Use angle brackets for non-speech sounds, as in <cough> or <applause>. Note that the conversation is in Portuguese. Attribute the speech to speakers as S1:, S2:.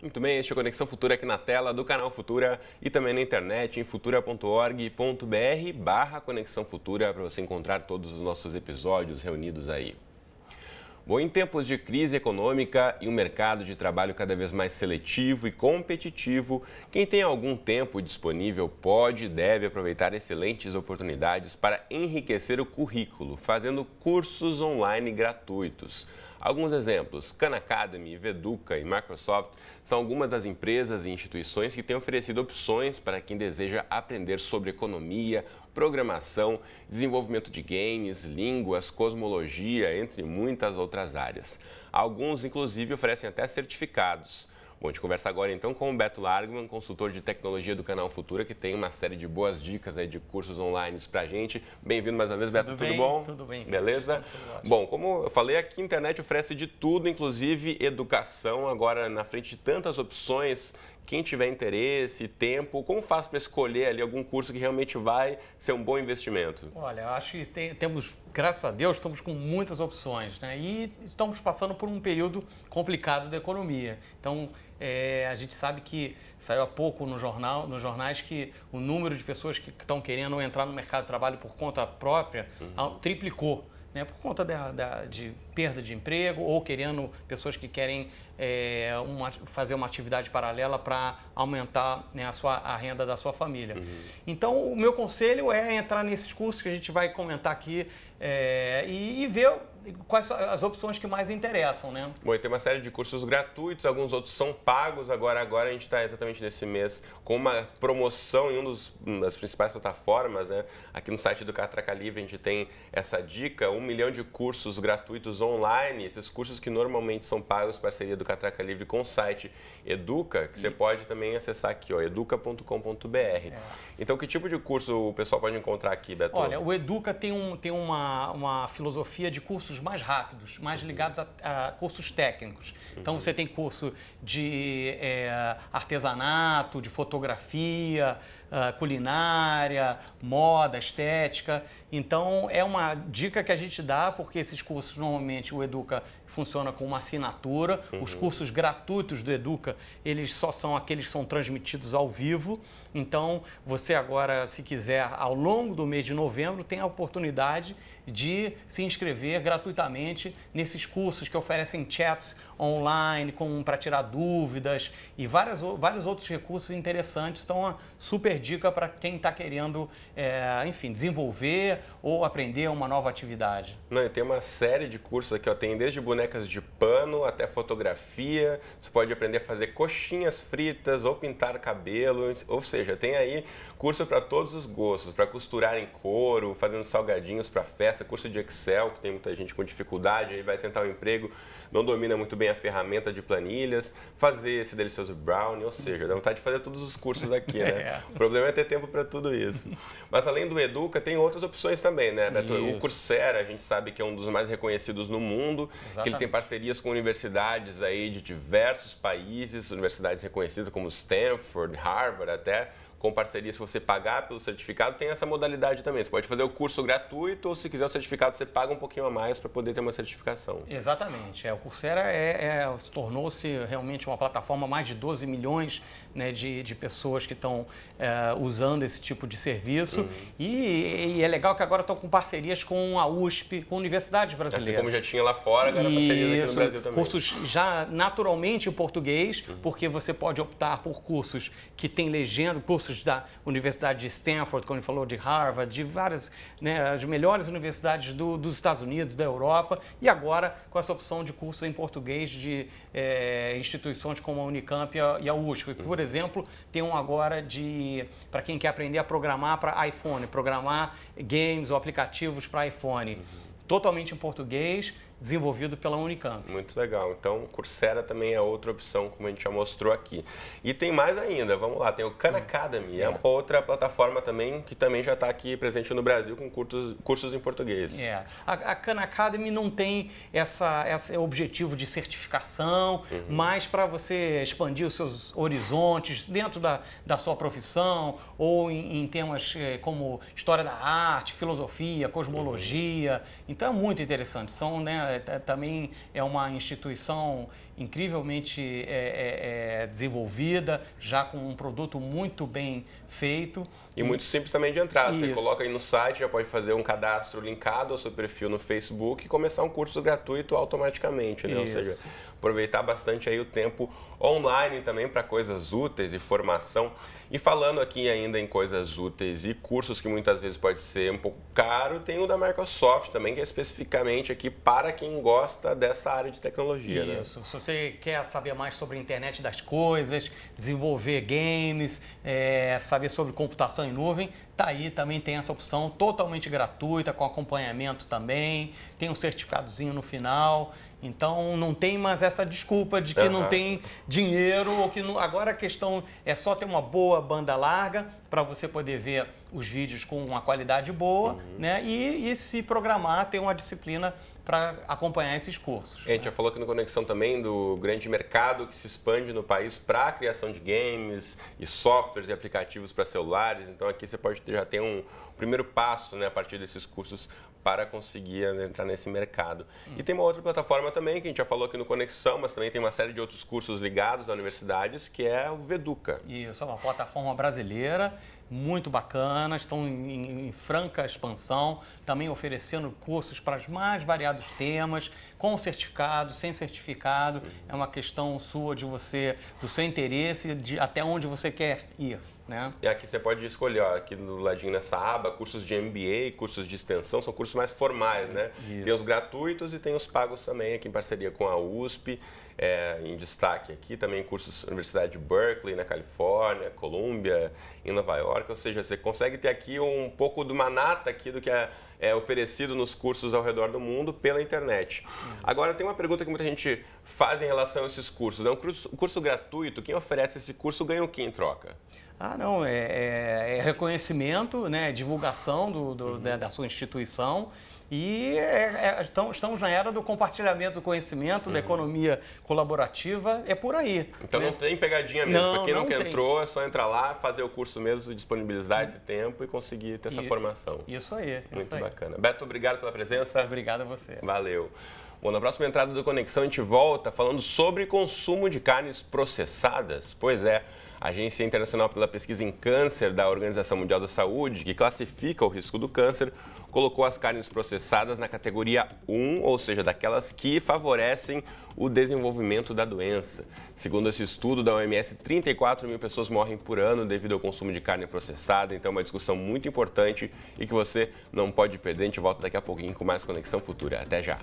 S1: Muito bem, este é Conexão Futura aqui na tela do canal Futura e também na internet em futura.org.br barra Conexão Futura para você encontrar todos os nossos episódios reunidos aí. Bom, em tempos de crise econômica e um mercado de trabalho cada vez mais seletivo e competitivo, quem tem algum tempo disponível pode e deve aproveitar excelentes oportunidades para enriquecer o currículo, fazendo cursos online gratuitos. Alguns exemplos: Khan Academy, Veduca e Microsoft são algumas das empresas e instituições que têm oferecido opções para quem deseja aprender sobre economia, programação, desenvolvimento de games, línguas, cosmologia, entre muitas outras áreas. Alguns, inclusive, oferecem até certificados. Bom, a gente conversa agora então com o Beto Largman, consultor de tecnologia do canal Futura, que tem uma série de boas dicas aí de cursos online a gente. Bem-vindo mais uma vez, Beto. Tudo, tudo bom? Tudo bem. Beleza? Tudo bom, como eu falei, aqui a internet oferece de tudo, inclusive educação. Agora, na frente de tantas opções quem tiver interesse, tempo, como faço para escolher ali algum curso que realmente vai ser um bom investimento?
S2: Olha, acho que tem, temos, graças a Deus, estamos com muitas opções, né? E estamos passando por um período complicado da economia. Então, é, a gente sabe que saiu há pouco no jornal, nos jornais que o número de pessoas que estão querendo entrar no mercado de trabalho por conta própria uhum. triplicou né, por conta da, da, de perda de emprego ou querendo pessoas que querem é, uma, fazer uma atividade paralela para aumentar né, a, sua, a renda da sua família. Uhum. Então, o meu conselho é entrar nesses cursos que a gente vai comentar aqui é, e, e ver quais são as opções que mais interessam, né?
S1: Bom, tem uma série de cursos gratuitos, alguns outros são pagos. Agora, agora a gente está exatamente nesse mês com uma promoção em um uma das principais plataformas, né? Aqui no site do Catraca Livre a gente tem essa dica, um milhão de cursos gratuitos online, esses cursos que normalmente são pagos, parceria do Catraca Livre com o site Educa, que e... você pode também acessar aqui, ó, educa.com.br. É. Então, que tipo de curso o pessoal pode encontrar aqui, Beto? Olha,
S2: o Educa tem, um, tem uma, uma filosofia de cursos cursos mais rápidos, mais uhum. ligados a, a cursos técnicos. Então uhum. você tem curso de é, artesanato, de fotografia, ah, culinária, moda, estética. Então, é uma dica que a gente dá, porque esses cursos normalmente o Educa funciona com uma assinatura. Uhum. Os cursos gratuitos do Educa, eles só são aqueles que são transmitidos ao vivo. Então, você agora, se quiser, ao longo do mês de novembro, tem a oportunidade de se inscrever gratuitamente nesses cursos que oferecem chats online para tirar dúvidas e várias, vários outros recursos interessantes. Então, uma super dica para quem está querendo, é, enfim, desenvolver ou aprender uma nova atividade.
S1: Não, tem uma série de cursos aqui, ó, tem desde bonecas de pano até fotografia. Você pode aprender a fazer coxinhas fritas ou pintar cabelos, Ou seja, tem aí curso para todos os gostos, para costurar em couro, fazendo salgadinhos para festa, curso de Excel, que tem muita gente com dificuldade, aí vai tentar um emprego não domina muito bem a ferramenta de planilhas, fazer esse delicioso brownie, ou seja, dá vontade de fazer todos os cursos aqui, né? <laughs> É. O problema é ter tempo para tudo isso. Mas além do Educa, tem outras opções também, né? Beto, O Coursera, a gente sabe que é um dos mais reconhecidos no mundo, Exatamente. que ele tem parcerias com universidades aí de diversos países, universidades reconhecidas como Stanford, Harvard até, com parceria, se você pagar pelo certificado, tem essa modalidade também. Você pode fazer o curso gratuito ou, se quiser o certificado, você paga um pouquinho a mais para poder ter uma certificação.
S2: Exatamente. É, o Coursera é, é tornou-se realmente uma plataforma mais de 12 milhões né, de, de pessoas que estão é, eh, usando esse tipo de serviço. Uhum. E, e, é legal que agora estão com parcerias com a USP, com universidades brasileiras. Assim como já
S1: tinha lá fora, agora parcerias aqui no Brasil também. Cursos
S2: já naturalmente em português, uhum. porque você pode optar por cursos que têm legenda, cursos cursos da Universidade de Stanford, quando ele falou de Harvard, de várias, né, as melhores universidades do, dos Estados Unidos, da Europa, e agora com essa opção de cursos em português de é, instituições como a Unicamp e a, e a USP. Por exemplo, tem um agora de, para quem quer aprender a programar para iPhone, programar games
S1: ou aplicativos para iPhone. Uhum. Totalmente em português, desenvolvido pela Unicamp. Muito legal. Então, Coursera também é outra opção, como a gente já mostrou aqui. E tem mais ainda, vamos lá, tem o Khan Academy, é, é outra plataforma também que também já está aqui presente no Brasil com cursos, cursos em português. É.
S2: A, a Khan Academy não tem essa, esse objetivo de certificação, uhum. mas para você expandir os seus horizontes dentro da, da sua profissão ou em, em temas eh, como história da arte, filosofia, cosmologia. Uhum. Então, é muito interessante. São, né, é, é, também é uma instituição incrivelmente é, é, é, desenvolvida, já com um
S1: produto muito bem feito. E, e... muito simples também de entrar. Isso. Você coloca aí no site, já pode fazer um cadastro linkado ao seu perfil no Facebook e começar um curso gratuito automaticamente, né? Ou seja, aproveitar bastante aí o tempo online também para coisas úteis e formação. E falando aqui ainda em coisas úteis e cursos que muitas vezes pode ser um pouco caro, tem o da Microsoft também, que é especificamente aqui para quem gosta dessa área de tecnologia. Né? Isso.
S2: Né? você quer saber mais sobre a internet das coisas, desenvolver games, é, saber sobre computação em nuvem, tá aí também tem essa opção totalmente gratuita, com acompanhamento também, tem um certificadozinho no final. Então não tem mais essa desculpa de que uhum. não tem dinheiro ou que não... agora a questão é só ter uma boa banda larga para você poder ver os vídeos com uma qualidade boa, uhum. né? E, e, se programar, ter uma disciplina para acompanhar esses cursos.
S1: A gente né? já falou aqui no Conexão também do grande mercado que se expande no país para a criação de games e softwares e aplicativos para celulares. Então aqui você pode ter, já ter um primeiro passo, né, a partir desses cursos para conseguir entrar nesse mercado. Hum. E tem uma outra plataforma também, que a gente já falou aqui no Conexão, mas também tem uma série de outros cursos ligados a universidades, que é o Veduca. Isso,
S2: é uma plataforma brasileira muito bacanas, estão em, em, franca expansão, também oferecendo cursos para os mais variados temas, com certificado, sem certificado. É uma questão sua de você, do seu interesse, de até onde você quer ir. Né?
S1: E aqui você pode escolher, ó, aqui do ladinho nessa aba, cursos de MBA, cursos de extensão, são cursos mais formais, né? Isso. Tem os gratuitos e tem os pagos também, aqui em parceria com a USP é, em destaque aqui, também cursos na Universidade de Berkeley, na Califórnia, Colômbia, em Nova York, ou seja, você consegue ter aqui um pouco do manata aqui do que a é é, oferecido nos cursos ao redor do mundo pela internet. Nossa. Agora, tem uma pergunta que muita gente faz em relação a esses cursos. É um curso, um curso gratuito, quem oferece esse curso ganha o que em troca? Ah,
S2: não, é, é, é reconhecimento, né, divulgação do, do uhum. da, né, da sua instituição e é, é, então, estamos na era do compartilhamento do conhecimento, uhum. da economia colaborativa, é por aí. Então né? não tem
S1: pegadinha mesmo. Não, para quem não nunca tem. entrou, é só entrar lá, fazer o curso mesmo, disponibilizar uhum. esse tempo e conseguir ter essa e, formação.
S2: Isso aí. Muito isso aí
S1: bacana. Beto, obrigado pela presença. Obrigado a você. Valeu. Bom, na próxima entrada do Conexão a gente volta falando sobre consumo de carnes processadas. Pois é, a Agência Internacional pela Pesquisa em Câncer da Organização Mundial da Saúde, que classifica o risco do câncer, colocou as carnes processadas na categoria 1, ou seja, daquelas que favorecem o desenvolvimento da doença. Segundo esse estudo da OMS, 34 mil pessoas morrem por ano devido ao consumo de carne processada, então é uma discussão muito importante e que você não pode perder. A gente volta daqui a pouquinho com mais Conexão Futura. Até já!